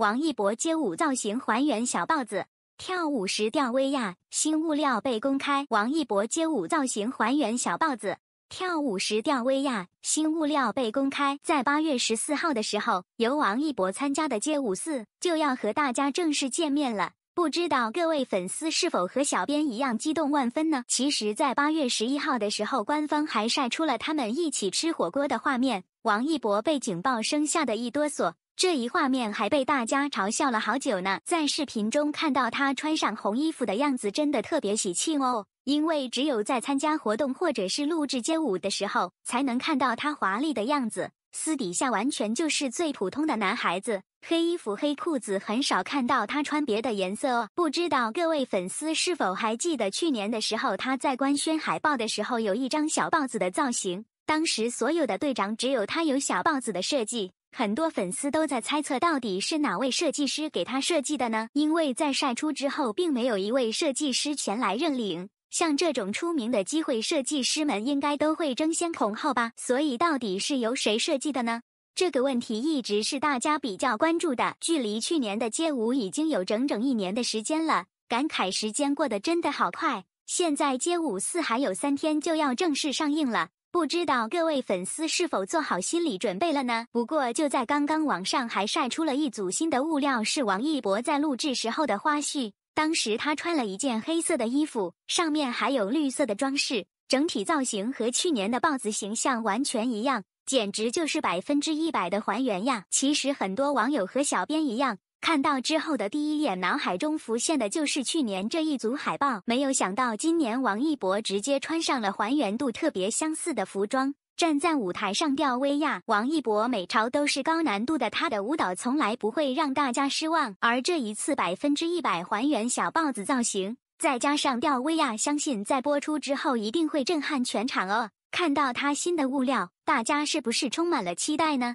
王一博街舞造型还原小豹子，跳舞时吊威亚，新物料被公开。王一博街舞造型还原小豹子，跳舞时吊威亚，新物料被公开。在八月十四号的时候，由王一博参加的街舞四就要和大家正式见面了，不知道各位粉丝是否和小编一样激动万分呢？其实，在八月十一号的时候，官方还晒出了他们一起吃火锅的画面，王一博被警报声吓得一哆嗦。这一画面还被大家嘲笑了好久呢。在视频中看到他穿上红衣服的样子，真的特别喜庆哦。因为只有在参加活动或者是录制街舞的时候，才能看到他华丽的样子。私底下完全就是最普通的男孩子，黑衣服黑裤子，很少看到他穿别的颜色哦。不知道各位粉丝是否还记得去年的时候，他在官宣海报的时候有一张小豹子的造型。当时所有的队长只有他有小豹子的设计。很多粉丝都在猜测，到底是哪位设计师给他设计的呢？因为在晒出之后，并没有一位设计师前来认领。像这种出名的机会，设计师们应该都会争先恐后吧？所以，到底是由谁设计的呢？这个问题一直是大家比较关注的。距离去年的街舞已经有整整一年的时间了，感慨时间过得真的好快。现在街舞四还有三天就要正式上映了。不知道各位粉丝是否做好心理准备了呢？不过就在刚刚，网上还晒出了一组新的物料，是王一博在录制时候的花絮。当时他穿了一件黑色的衣服，上面还有绿色的装饰，整体造型和去年的豹子形象完全一样，简直就是百分之一百的还原呀！其实很多网友和小编一样。看到之后的第一眼，脑海中浮现的就是去年这一组海报。没有想到，今年王一博直接穿上了还原度特别相似的服装，站在舞台上吊威亚。王一博每朝都是高难度的，他的舞蹈从来不会让大家失望。而这一次百分之一百还原小豹子造型，再加上吊威亚，相信在播出之后一定会震撼全场哦！看到他新的物料，大家是不是充满了期待呢？